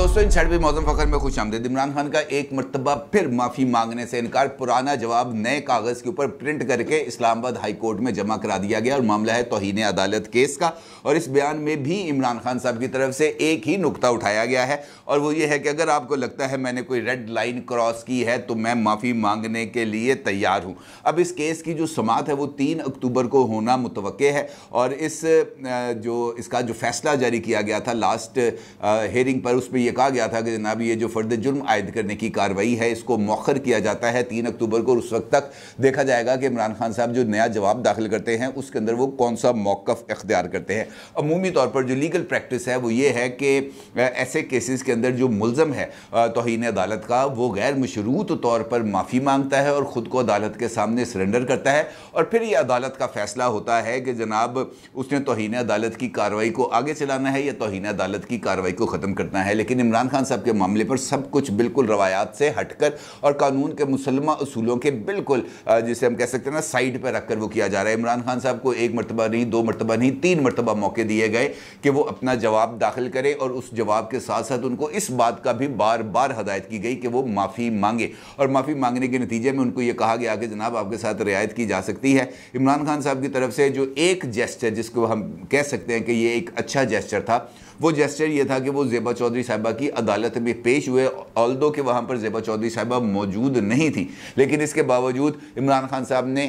दोस्तों इन छठवी मौसम फखर में खुश आमदेद इमरान खान का एक मरतबा फिर माफ़ी मांगने से इनकार पुराना जवाब नए कागज़ के ऊपर प्रिंट करके इस्लामाबाद हाई कोर्ट में जमा करा दिया गया और मामला है तोहन अदालत केस का और इस बयान में भी इमरान खान साहब की तरफ से एक ही नुकता उठाया गया है और वो ये है कि अगर आपको लगता है मैंने कोई रेड लाइन क्रॉस की है तो मैं माफ़ी मांगने के लिए तैयार हूँ अब इस केस की जो समात है वो तीन अक्टूबर को होना मुतव है और इस जो इसका जो फैसला जारी किया गया था लास्ट हेयरिंग पर उस पर ये कहा गया था कि जनाब ये जो फर्द जुर्म आयद करने की कार्रवाई है इसको मौखर किया जाता है तीन अक्टूबर को उस वक्त तक देखा जाएगा कि इमरान खान साहब जो नया जवाब दाखिल करते हैं उसके अंदर वो कौन सा मौकफ अख्तियार करते हैं अमूमी तौर पर जो लीगल प्रैक्टिस है वो ये है कि ऐसे केसेस के अंदर जो मुलम है तोहन अदालत का वो गैर मशरूत तौर पर माफ़ी मांगता है और ख़ुद को अदालत के सामने सरेंडर करता है और फिर ये अदालत का फ़ैसला होता है कि जनाब उसने तोहन अदालत की कार्रवाई को आगे चलाना है या तोहन अदालत की कार्रवाई को ख़त्म करना है लेकिन लेकिन इमरान खान साहब के मामले पर सब कुछ बिल्कुल रवायात से हटकर और कानून के मुसलमा असूलों के बिल्कुल जिसे हम कह सकते हैं ना साइड पर रखकर वो किया जा रहा है इमरान खान साहब को एक मरतबा नहीं दो मरतबा नहीं तीन मरतबा मौके दिए गए कि वो अपना जवाब दाखिल करें और उस जवाब के साथ साथ उनको इस बात का भी बार बार हदायत की गई कि वो माफ़ी मांगे और माफ़ी मांगने के नतीजे में उनको ये कहा गया कि जनाब आपके साथ रियायत की जा सकती है इमरान खान साहब की तरफ से जो एक जेस्चर जिसको हम कह सकते हैं कि ये एक अच्छा जेस्चर था वो जेस्टर ये था कि वो जेबा चौधरी साहिबा की अदालत में पेश हुए ऑल दो कि वहाँ पर जेबा चौधरी साहिबा मौजूद नहीं थी लेकिन इसके बावजूद इमरान खान साहब ने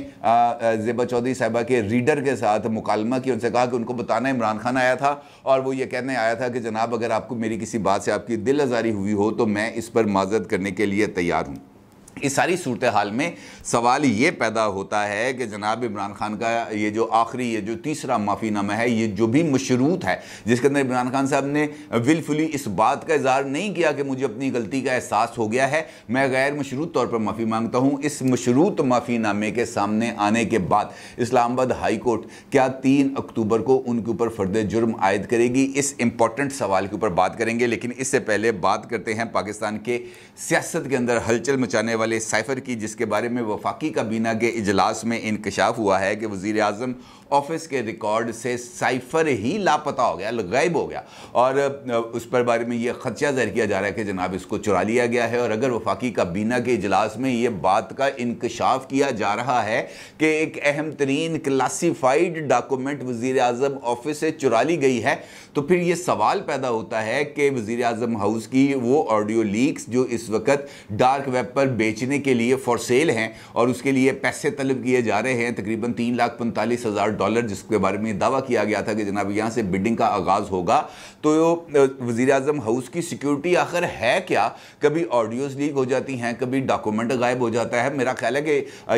जेबा चौधरी साहिबा के रीडर के साथ मुकालमा किया उनसे कहा कि उनको बताना इमरान खान आया था और वो ये कहने आया था कि जनाब अगर आपको मेरी किसी बात से आपकी दिल आज़ारी हुई हो तो मैं इस पर माजत करने के लिए तैयार हूँ इस सारी सूरत हाल में सवाल ये पैदा होता है कि जनाब इमरान खान का ये जो आखिरी ये जो तीसरा माफ़ीनामा है ये जो भी मशरूत है जिसके अंदर इमरान खान साहब ने विलफुली इस बात का इजहार नहीं किया कि मुझे अपनी गलती का एहसास हो गया है मैं गैर मशरूत तौर पर माफ़ी मांगता हूँ इस मशरूत माफ़ीनामे के सामने आने के बाद इस्लामाबाद हाई कोर्ट क्या तीन अक्टूबर को उनके ऊपर फर्द जुर्म आयद करेगी इस इम्पॉर्टेंट सवाल के ऊपर बात करेंगे लेकिन इससे पहले बात करते हैं पाकिस्तान के सियासत के अंदर हलचल मचाने वाले साइफर की जिसके बारे में वफाकी काबीना के इजलास में इंकशाफ हुआ है कि वज़ी अजम ऑफिस के रिकॉर्ड से साइफर ही लापता हो गया गायब हो गया और उस पर बारे में यह खदशा जाहिर किया जा रहा है कि जनाब इसको चुरा लिया गया है और अगर वफाकी काबीना के इजलास में यह बात का इंकशाफ किया जा रहा है कि एक अहम तरीन क्लासीफाइड डॉक्यूमेंट वज़ी अजम ऑफिस से चुरा ली गई है तो फिर यह सवाल पैदा होता है कि वज़ी अजम हाउस की वो ऑडियो लीक्स जो इस वक्त डार्क वेब पर बेचने के लिए फॉर सेल हैं और उसके लिए पैसे तलब किए जा रहे हैं तकरीबन तीन लाख पैंतालीस हज़ार डॉलर जिसके बारे में दावा किया गया था कि जनाब यहाँ से बिडिंग का आगाज़ होगा तो वज़ी अजम हाउस की सिक्योरिटी आखिर है क्या कभी ऑडियोज़ लीक हो जाती हैं कभी डॉक्यूमेंट गायब हो जाता है मेरा ख्याल है कि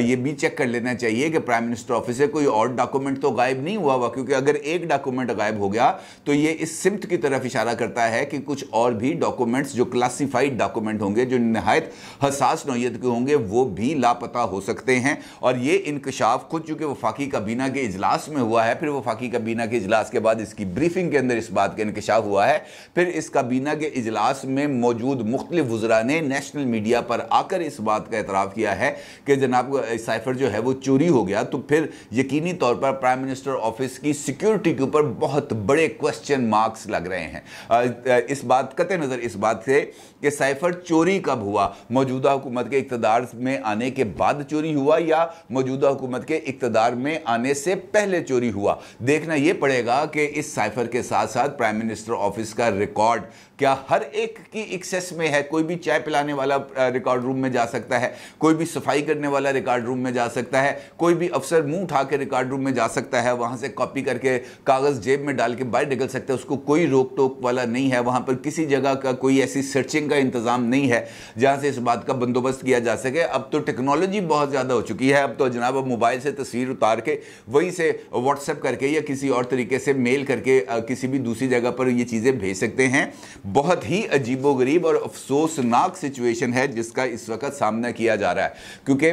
ये भी चेक कर लेना चाहिए कि प्राइम मिनिस्टर ऑफिस से कोई और डॉक्यूमेंट तो गायब नहीं हुआ हुआ क्योंकि अगर एक डॉक्यूमेंट गायब हो गया तो ये इस सिमत की तरफ इशारा करता है कि कुछ और भी डॉक्यूमेंट्स जो क्लासीफाइड डॉक्यूमेंट होंगे जो नहायत हसास नोयत के होंगे वो भी लापता हो सकते हैं और ये इंकशाफ खुद चूंकि वफाकी काबीना के अजलास इजलास में हुआ है फिर वो फाकी काबीना के इजलास के बाद इसकी ब्रीफिंग के अंदर इस बात का इंकशाफ हुआ है फिर इस काबीना के इजलास में मौजूद मुख्तलिफ वजरा ने नेशनल मीडिया पर आकर इस बात का एतराफ़ किया है कि जनाब साइफर जो है वो चोरी हो गया तो फिर यकीनी तौर पर प्राइम मिनिस्टर ऑफिस की सिक्योरिटी के ऊपर बहुत बड़े क्वेश्चन मार्क्स लग रहे हैं इस बात कत नज़र इस बात से कि साइफर चोरी कब हुआ मौजूदा हुकूमत के इकतदार में आने के बाद चोरी हुआ या मौजूदा हुकूमत के इकतदार में आने से पहले पहले चोरी हुआ देखना यह पड़ेगा कि इस साइफर के साथ साथ प्राइम मिनिस्टर ऑफिस का रिकॉर्ड क्या हर एक की एक्सेस में है कोई भी चाय पिलाने वाला रिकॉर्ड रूम में जा सकता है कोई भी सफाई करने वाला रिकॉर्ड रूम में जा सकता है कोई भी अफसर मुंह उठा के रिकॉर्ड रूम में जा सकता है वहाँ से कॉपी करके कागज़ जेब में डाल के बाहर निकल सकता है उसको कोई रोक टोक वाला नहीं है वहाँ पर किसी जगह का कोई ऐसी सर्चिंग का इंतज़ाम नहीं है जहाँ से इस बात का बंदोबस्त किया जा सके अब तो टेक्नोलॉजी बहुत ज़्यादा हो चुकी है अब तो जनाब अब मोबाइल से तस्वीर उतार के वहीं से व्हाट्सएप करके या किसी और तरीके से मेल करके किसी भी दूसरी जगह पर ये चीज़ें भेज सकते हैं बहुत ही अजीबोगरीब और अफसोसनाक सिचुएशन है जिसका इस वक्त सामना किया जा रहा है क्योंकि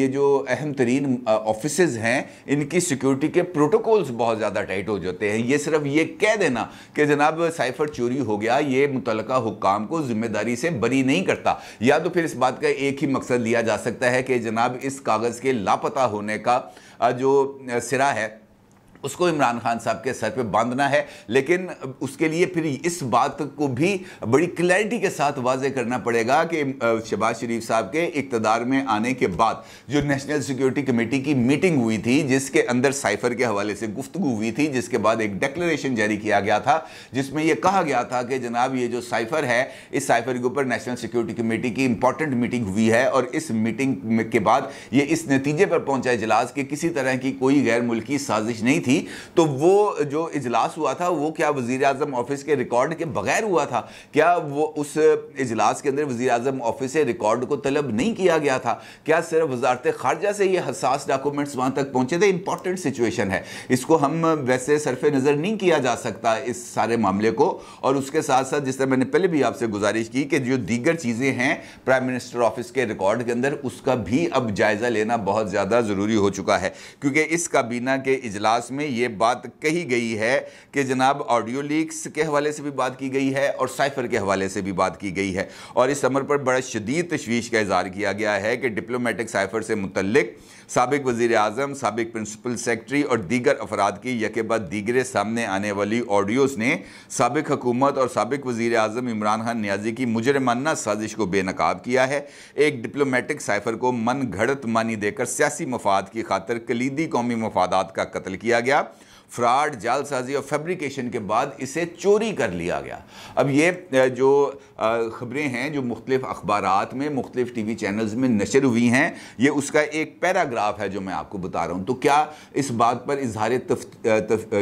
ये जो अहम तरीन ऑफिस हैं इनकी सिक्योरिटी के प्रोटोकॉल्स बहुत ज़्यादा टाइट हो जाते हैं ये सिर्फ ये कह देना कि जनाब साइफर चोरी हो गया ये मुतल हुकाम को जिम्मेदारी से बरी नहीं करता या तो फिर इस बात का एक ही मकसद लिया जा सकता है कि जनाब इस कागज़ के लापता होने का जो सिरा है उसको इमरान खान साहब के सर पे बांधना है लेकिन उसके लिए फिर इस बात को भी बड़ी क्लैरिटी के साथ वाजे करना पड़ेगा कि शहबाज शरीफ साहब के इकतदार में आने के बाद जो नेशनल सिक्योरिटी कमेटी की मीटिंग हुई थी जिसके अंदर साइफर के हवाले से गुफ्तु हुई थी जिसके बाद एक डेक्लेशन जारी किया गया था जिसमें यह कहा गया था कि जनाब ये जो साइफर है इस साइफर के ऊपर नेशनल सिक्योरिटी कमेटी की इंपॉर्टेंट मीटिंग हुई है और इस मीटिंग के बाद ये इस नतीजे पर पहुंचा इजलास कि किसी तरह की कोई गैर मुल्की साजिश नहीं थी थी तो वो जो इजलास हुआ था वो क्या वजीर अजम ऑफिस के रिकॉर्ड के बगैर हुआ था क्या वो उस इजलास के अंदर वजी अजम ऑफिस से रिकॉर्ड को तलब नहीं किया गया था क्या सिर्फ वजारत खारजा से ये हसास डॉक्यूमेंट्स वहाँ तक पहुँचे थे इंपॉर्टेंट सिचुएशन है इसको हम वैसे सरफ नज़र नहीं किया जा सकता इस सारे मामले को और उसके साथ साथ जिस तरह मैंने पहले भी आपसे गुजारिश की कि जो दीगर चीज़ें हैं प्राइम मिनिस्टर ऑफिस के रिकॉर्ड के अंदर उसका भी अब जायज़ा लेना बहुत ज़्यादा ज़रूरी हो चुका है क्योंकि इस काबीना के इजलास में में ये बात कही गई है कि जनाब ऑडियो लीक्स के हवाले से भी बात की गई है और साइफर के हवाले से भी बात की गई है और इस समर पर बड़ा शदीद तशवीश का इजहार किया गया है कि डिप्लोमेटिक साइफर से मुतलक़ सबक वज़ी अजम सबक प्रिंसिपल सेक्रटरी और दीगर अफराद की यके बाद दीगरे सामने आने वाली ऑडियोज़ ने सबक हुकूमत और सबक वज़ी अजम इमरान खान न्याजी की मुजरमाना साजिश को बेनकाब किया है एक डिप्लोमेटिक साइफर को मन घड़त मानी देकर सियासी मफाद की खातर कलीदी कौमी मफादात का कत्ल किया गया फ्रॉड जालसाजी और फैब्रिकेशन के बाद इसे चोरी कर लिया गया अब ये जो ख़बरें हैं जो मुख्तलिफ अखबार में मुख्तलिफ टी वी चैनल्स में नशर हुई हैं ये उसका एक पैराग्राफ है जो मैं आपको बता रहा हूँ तो क्या इस बात पर इजहार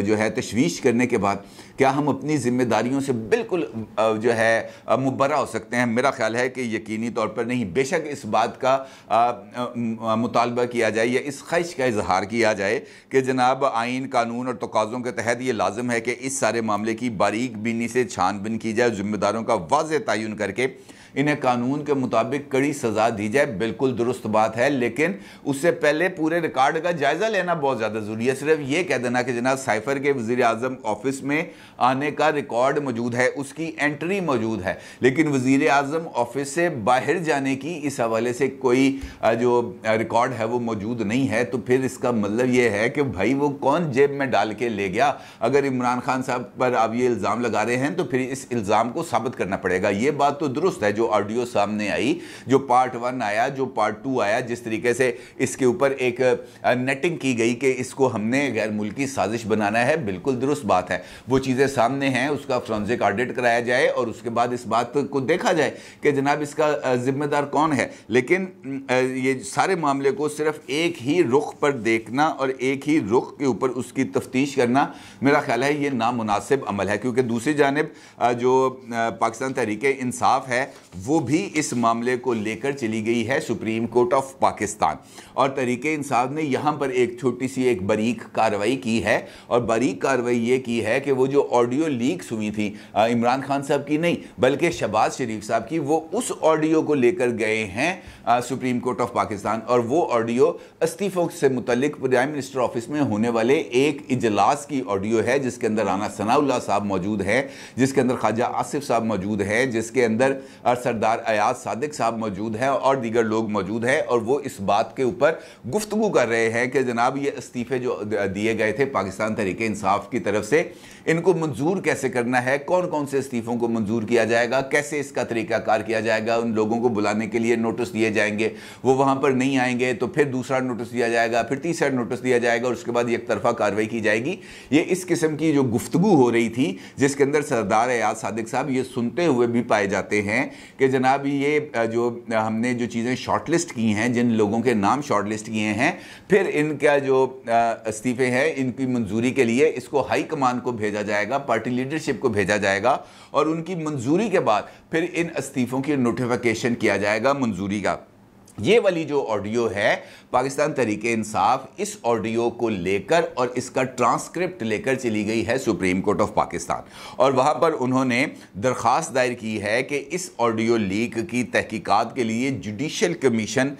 जो है तशवीश करने के बाद क्या हम अपनी जिम्मेदारियों से बिल्कुल जो है मुबरा हो सकते हैं मेरा ख्याल है कि यकीनी तौर पर नहीं बेशक इस बात का मुतालबा किया जाए या इस ख्वाहिश का इजहार किया जाए कि जनाब आइन कानून और तकाज़ों के तहत ये लाजम है कि इस सारे मामले की बारीक बीनी से छानबीन की जाए जिम्मेदारों का वाज तयन करके इन्हें कानून के मुताबिक कड़ी सज़ा दी जाए बिल्कुल दुरुस्त बात है लेकिन उससे पहले पूरे रिकॉर्ड का जायज़ा लेना बहुत ज़्यादा ज़रूरी है सिर्फ ये कह देना कि जनाब साइफर के वज़ी अजम ऑफिस में आने का रिकॉर्ड मौजूद है उसकी एंट्री मौजूद है लेकिन वजीर अजम ऑफिस से बाहर जाने की इस हवाले से कोई जो रिकॉर्ड है वो मौजूद नहीं है तो फिर इसका मतलब ये है कि भाई वो कौन जेब में डाल के ले गया अगर इमरान खान साहब पर आप ये इल्ज़ाम लगा रहे हैं तो फिर इस इल्ज़ाम को साबित करना पड़ेगा ये बात तो दुरुस्त है जो ऑडियो सामने आई जो पार्ट वन आया जो पार्ट टू आया जिस तरीके से इसके ऊपर एक नेटिंग की गई कि इसको हमने गैर मुल्की साजिश बनाना है बिल्कुल दुरुस्त बात है वो चीज़ें सामने हैं उसका फ्रॉन्जिक ऑडिट कराया जाए और उसके बाद इस बात को देखा जाए कि जनाब इसका जिम्मेदार कौन है लेकिन ये सारे मामले को सिर्फ एक ही रुख पर देखना और एक ही रुख के ऊपर उसकी तफ्तीश करना मेरा ख्याल है ये नामुनासिब अमल है क्योंकि दूसरी जानब जो पाकिस्तान तहरीक इंसाफ है वो भी इस मामले को लेकर चली गई है सुप्रीम कोर्ट ऑफ पाकिस्तान और तरीके इंसाफ ने यहाँ पर एक छोटी सी एक बारीक कार्रवाई की है और बारीक कार्रवाई ये की है कि वो जो ऑडियो लीक हुई थी इमरान खान साहब की नहीं बल्कि शहबाज शरीफ साहब की वो उस ऑडियो को लेकर गए हैं सुप्रीम कोर्ट ऑफ पाकिस्तान और वो ऑडियो इस्तीफ़ों से मुतलिक प्राइम मिनिस्टर ऑफिस में होने वाले एक इजलास की ऑडियो है जिसके अंदर राना सनाउल्ला साहब मौजूद है जिसके अंदर ख्वाजा आसिफ साहब मौजूद है जिसके अंदर सरदार अयाज सादिक साहब मौजूद हैं और दीगर लोग मौजूद हैं और वो इस बात के ऊपर गुफ्तु कर रहे हैं कि जनाब ये इस्तीफ़े जो दिए गए थे पाकिस्तान तरीके इंसाफ की तरफ से इनको मंजूर कैसे करना है कौन कौन से इस्तीफ़ों को मंजूर किया जाएगा कैसे इसका तरीकाकार किया जाएगा उन लोगों को बुलाने के लिए नोटिस दिए जाएंगे वो वहाँ पर नहीं आएंगे तो फिर दूसरा नोटिस दिया जाएगा फिर तीसरा नोटिस दिया जाएगा और उसके बाद एक तरफा कार्रवाई की जाएगी ये इस किस्म की जो गुफ्तु हो रही थी जिसके अंदर सरदार अयाज सादिक साहब ये सुनते हुए भी पाए जाते हैं कि जनाब ये जो हमने जो चीज़ें शॉर्टलिस्ट की हैं जिन लोगों के नाम शॉर्टलिस्ट किए हैं फिर इनका जो इस्तीफ़े हैं इनकी मंजूरी के लिए इसको हाई कमान को भेजा जाएगा पार्टी लीडरशिप को भेजा जाएगा और उनकी मंजूरी के बाद फिर इन इस्तीफ़ों की नोटिफिकेशन किया जाएगा मंजूरी का ये वाली जो ऑडियो है पाकिस्तान तरीके इंसाफ इस ऑडियो को लेकर और इसका ट्रांसक्रिप्ट लेकर चली गई है सुप्रीम कोर्ट ऑफ पाकिस्तान और वहाँ पर उन्होंने दरख्वास्त दायर की है कि इस ऑडियो लीक की तहकीकात के लिए जुडिशल कमीशन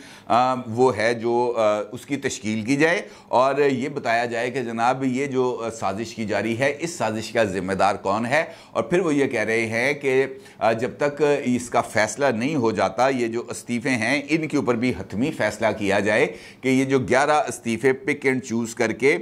वो है जो आ, उसकी तश्कील की जाए और ये बताया जाए कि जनाब ये जो साजिश की जा रही है इस साजिश का ज़िम्मेदार कौन है और फिर वो ये कह रहे हैं कि जब तक इसका फैसला नहीं हो जाता ये जो इस्तीफ़े हैं इनके ऊपर ऊपर भी हतमी फैसला किया जाए कि ये जो ग्यारह इस्तीफे पिक एंड चूज़ करके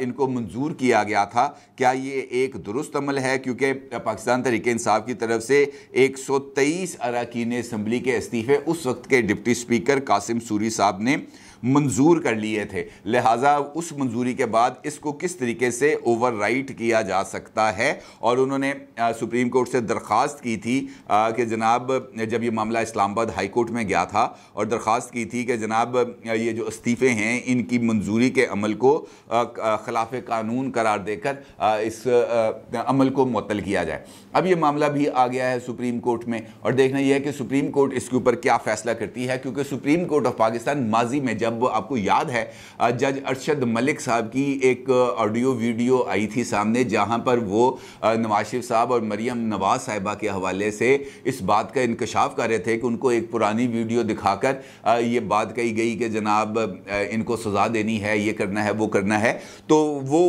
इनको मंजूर किया गया था क्या ये एक दुरुस्त अमल है क्योंकि पाकिस्तान तरीके इंसाफ की तरफ से 123 अरकान इसम्बली के इस्तीफ़े उस वक्त के डिप्टी स्पीकर कासिम सूरी साहब ने मंजूर कर लिए थे लिहाजा उस मंजूरी के बाद इसको किस तरीके से ओवर राइट किया जा सकता है और उन्होंने सुप्रीम कोर्ट से दरख्वास्त की थी कि जनाब जब ये मामला इस्लामाबाद हाई कोर्ट में गया था और दरख्वास्त की थी कि जनाब ये जो इस्तीफ़े हैं इनकी मंजूरी के अमल को खिलाफ कानून करार देकर इस अमल को मुतल किया जाए अब ये मामला भी आ गया है सुप्रीम कोर्ट में और देखना यह है कि सुप्रीम कोर्ट इसके ऊपर क्या फैसला करती है क्योंकि सुप्रीम कोर्ट ऑफ पाकिस्तान माजी में जब आपको याद है जज अरशद मलिक साहब की एक ऑडियो वीडियो आई थी सामने जहां पर वो नवाज शरीफ साहब और मरियम नवाज साहिबा के हवाले से इस बात का इंकशाफ कर रहे थे कि उनको एक पुरानी वीडियो दिखाकर ये बात कही गई कि जनाब इनको सज़ा देनी है ये करना है वो करना है तो वो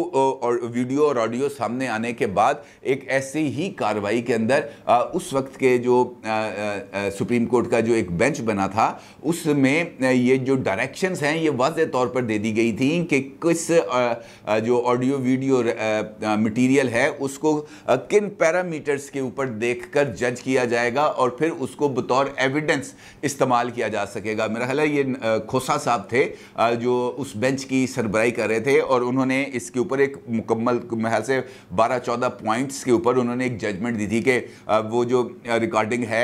और वीडियो और ऑडियो सामने आने के बाद एक ऐसे ही कार्रवाई के अंदर उस वक्त के जो सुप्रीम कोर्ट का जो एक बेंच बना था उसमें ये जो डायरेक्शंस हैं ये वाज तौर पर दे दी गई थी कि किस जो ऑडियो वीडियो मटेरियल है उसको किन पैरामीटर्स के ऊपर देखकर जज किया जाएगा और फिर उसको बतौर एविडेंस इस्तेमाल किया जा सकेगा मेरा ख्याल है ये खोसा साहब थे जो उस बेंच की सरबराई कर रहे थे और उन्होंने इसके ऊपर एक मुकम्मल महल से बारह चौदह पॉइंट्स के ऊपर उन्होंने एक जजमेंट दी थी कि वो जो रिकॉर्डिंग है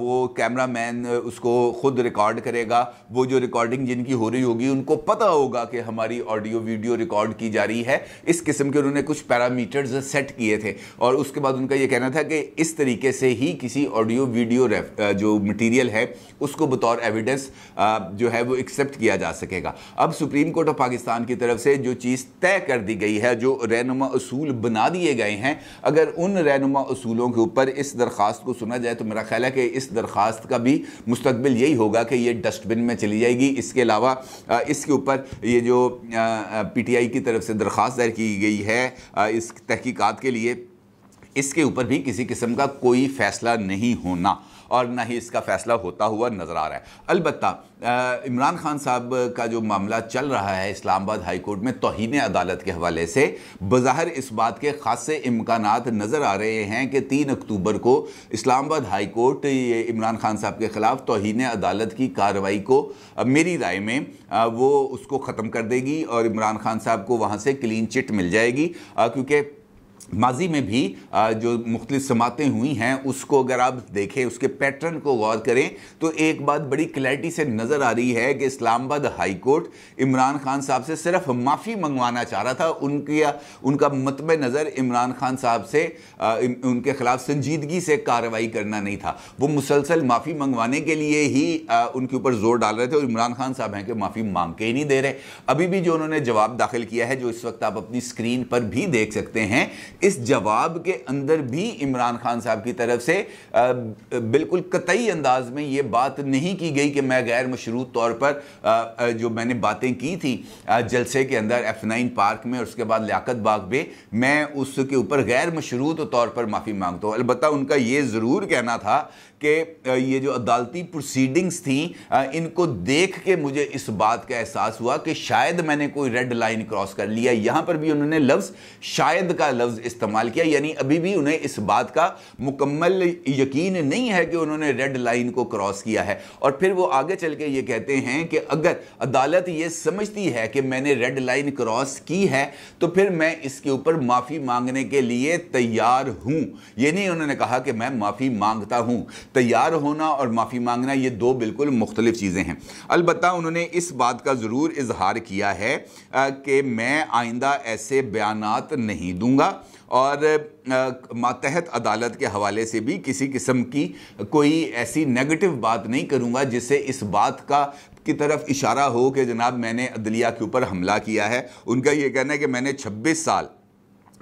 वो कैमरा मैन उसको खुद रिकॉर्ड करेगा वो जो रिकॉर्डिंग जिनकी हो रही होगी उनको पता होगा कि हमारी ऑडियो वीडियो रिकॉर्ड की जा रही है इस किस्म के उन्होंने कुछ पैरामीटर्स सेट किए थे और उसके बाद उनका यह कहना था कि इस तरीके से ही किसी ऑडियो वीडियो जो मटीरियल है उसको बतौर एविडेंस जो है वो एक्सेप्ट किया जा सकेगा अब सुप्रीम कोर्ट ऑफ पाकिस्तान की तरफ से जो चीज़ चीज़ तय कर दी गई है जो रहनुमा असूल बना दिए गए हैं अगर उन रहनुमा असूलों के ऊपर इस दरख्वास्त को सुना जाए तो मेरा ख्याल है कि इस दरख्वास्त का भी मुस्तबिल यही होगा कि ये डस्टबिन में चली जाएगी इसके अलावा इसके ऊपर ये जो पी टी आई की तरफ से दरख्वास्त दायर की गई है इस तहकीक़ात के लिए इसके ऊपर भी किसी किस्म का कोई फ़ैसला नहीं होना और ना ही इसका फैसला होता हुआ नज़र आ रहा है अलबत् इमरान खान साहब का जो मामला चल रहा है इस्लामाबाद हाई कोर्ट में तोहन अदालत के हवाले से बाहर इस बात के खासे इम्कान नज़र आ रहे हैं कि तीन अक्टूबर को इस्लामाबाद हाई कोर्ट इमरान खान साहब के ख़िलाफ़ तोहन अदालत की कार्रवाई को मेरी राय में वो उसको ख़त्म कर देगी और इमरान खान साहब को वहाँ से क्लीन चिट मिल जाएगी क्योंकि माजी में भी जो मुख्तलिफ समातें हुई हैं उसको अगर आप देखें उसके पैटर्न को गौर करें तो एक बात बड़ी क्लैरिटी से नज़र आ रही है कि इस्लामाबाद हाई कोर्ट इमरान खान साहब से सिर्फ माफ़ी मंगवाना चाह रहा था उनकी उनका मतब नज़र इमरान खान साहब से उनके ख़िलाफ़ संजीदगी से कार्रवाई करना नहीं था वो मुसलसल माफ़ी मंगवाने के लिए ही उनके ऊपर ज़ोर डाल रहे थे और इमरान खान साहब हैं कि माफ़ी मांग के ही नहीं दे रहे अभी भी जो उन्होंने जवाब दाखिल किया है जो इस वक्त आप अपनी स्क्रीन पर भी देख सकते हैं इस जवाब के अंदर भी इमरान खान साहब की तरफ से बिल्कुल कतई अंदाज में ये बात नहीं की गई कि मैं गैर मशरूत तौर पर जो मैंने बातें की थी जलसे के अंदर एफ नाइन पार्क में और उसके बाद लियाकत बाग में मैं उसके ऊपर गैर मशरूत तौर पर माफ़ी मांगता हूँ अलबत्त उनका ये ज़रूर कहना था कि ये जो अदालती प्रोसीडिंग्स थी इनको देख के मुझे इस बात का एहसास हुआ कि शायद मैंने कोई रेड लाइन क्रॉस कर लिया यहाँ पर भी उन्होंने लफ्ज़ शायद का लफ्ज़ इस्तेमाल किया यानी अभी भी उन्हें इस बात का मुकम्मल यकीन नहीं है कि उन्होंने रेड लाइन को क्रॉस किया है और फिर वो आगे चल के ये कहते हैं कि अगर अदालत ये समझती है कि मैंने रेड लाइन क्रॉस की है तो फिर मैं इसके ऊपर माफ़ी मांगने के लिए तैयार हूँ यह नहीं उन्होंने कहा कि मैं माफ़ी मांगता हूँ तैयार होना और माफ़ी मांगना ये दो बिल्कुल मुख्तलिफ चीज़ें हैं अलबत् उन्होंने इस बात का ज़रूर इजहार किया है कि मैं आइंदा ऐसे बयान नहीं दूँगा और मातहत अदालत के हवाले से भी किसी किस्म की कोई ऐसी नेगेटिव बात नहीं करूँगा जिससे इस बात का की तरफ इशारा हो कि जनाब मैंने अदलिया के ऊपर हमला किया है उनका ये कहना है कि मैंने 26 साल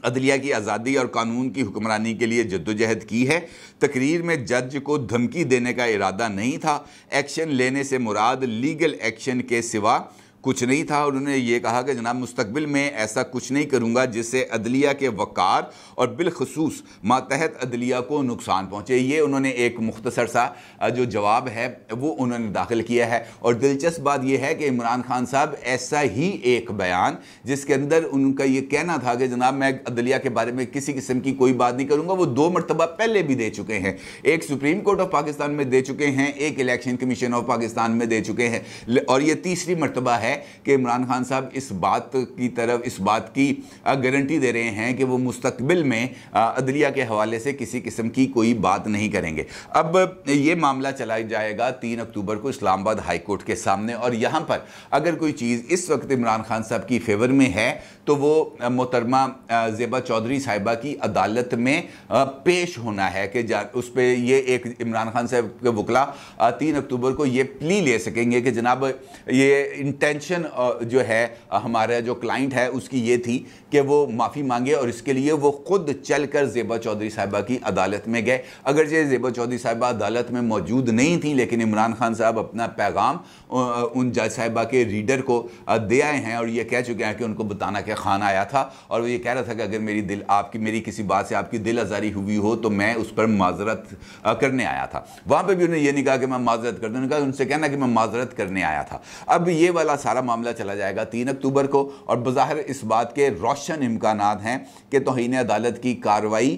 अदलिया की आज़ादी और कानून की हुक्मरानी के लिए जद्दोजहद की है तकरीर में जज को धमकी देने का इरादा नहीं था एक्शन लेने से मुराद लीगल एक्शन के सिवा कुछ नहीं था उन्होंने ये कहा कि जनाब मुस्तबिल में ऐसा कुछ नहीं करूँगा जिससे अदलिया के वक़ार और बिलखसूस मातहत अदलिया को नुकसान पहुँचे ये उन्होंने एक मुख्तसर सा जो जवाब है वो उन्होंने दाखिल किया है और दिलचस्प बात यह है कि इमरान खान साहब ऐसा ही एक बयान जिसके अंदर उनका ये कहना था कि जनाब मैं अदलिया के बारे में किसी किस्म की कोई बात नहीं करूँगा वो दो मरतबा पहले भी दे चुके हैं एक सुप्रीम कोर्ट ऑफ पाकिस्तान में दे चुके हैं एक इलेक्शन कमीशन ऑफ पाकिस्तान में दे चुके हैं और ये तीसरी मरतबा है कि इमरान खान साहब इस बात की तरफ इस बात की गारंटी दे रहे हैं कि वो मुस्तबिल में अदलिया के हवाले से किसी किस्म की कोई बात नहीं करेंगे अब ये मामला चला जाएगा तीन अक्टूबर को इस्लामाबाद हाईकोर्ट के सामने और यहाँ पर अगर कोई चीज़ इस वक्त इमरान खान साहब की फेवर में है तो वो मोहतरमा जेबा चौधरी साहिबा की अदालत में पेश होना है कि उस पर ये एक इमरान खान साहब के वकला तीन अक्टूबर को ये प्ली ले सकेंगे कि जनाब ये इंटेंट इंटेंशन जो है हमारा जो क्लाइंट है उसकी ये थी कि वो माफ़ी मांगे और इसके लिए वो खुद चल कर जेबा चौधरी साहिबा की अदालत में गए अगर ये जेबा चौधरी साहिबा अदालत में मौजूद नहीं थी लेकिन इमरान खान साहब अपना पैगाम उन जज साहिबा के रीडर को दे आए हैं और ये कह चुके हैं कि उनको बताना क्या खान आया था और वो ये कह रहा था कि अगर मेरी दिल आपकी मेरी किसी बात से आपकी दिल आज़ारी हुई हो तो मैं उस पर माजरत करने आया था वहाँ पर भी उन्होंने ये नहीं कहा कि मैं माजरत कर दूँ कहा उनसे कहना कि मैं माजरत करने आया था अब ये वाला सारा मामला चला जाएगा तीन अक्टूबर को और बाहर इस बात के रोशन इम्कान हैं कि तोहन अदालत की कार्रवाई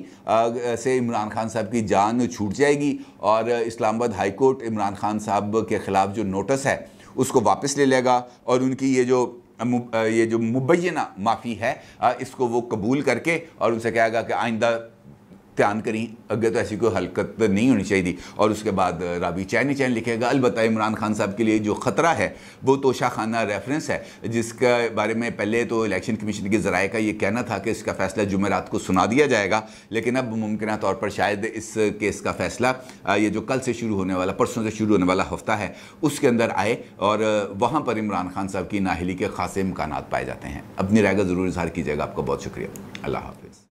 से इमरान खान साहब की जान छूट जाएगी और इस्लामाबाद हाई कोर्ट इमरान खान साहब के ख़िलाफ़ जो नोटिस है उसको वापस ले लेगा और उनकी ये जो ये जो मुबैना माफ़ी है इसको वो कबूल करके और उनसे कहेगा कि आइंदा ध्यान करें अगर तो ऐसी कोई हरकत नहीं होनी चाहिए थी और उसके बाद राबी चैन चैन लिखेगा अलबत् इमरान खान साहब के लिए जो ख़तरा है वो तोशा खाना रेफरेंस है जिसके बारे में पहले तो इलेक्शन कमीशन के ज़राए का ये कहना था कि इसका फ़ैसला जुमेरात को सुना दिया जाएगा लेकिन अब मुमकिन तौर पर शायद इस केस का फ़ैसला ये जो कल से शुरू होने वाला परसों से शुरू होने वाला हफ्ता है उसके अंदर आए और वहाँ पर इमरान खान साहब की नाहली के खासे इम्कान पाए जाते हैं अपनी राय का ज़रूर इजहार कीजिएगा आपका बहुत शुक्रिया अल्लाह हाफिज़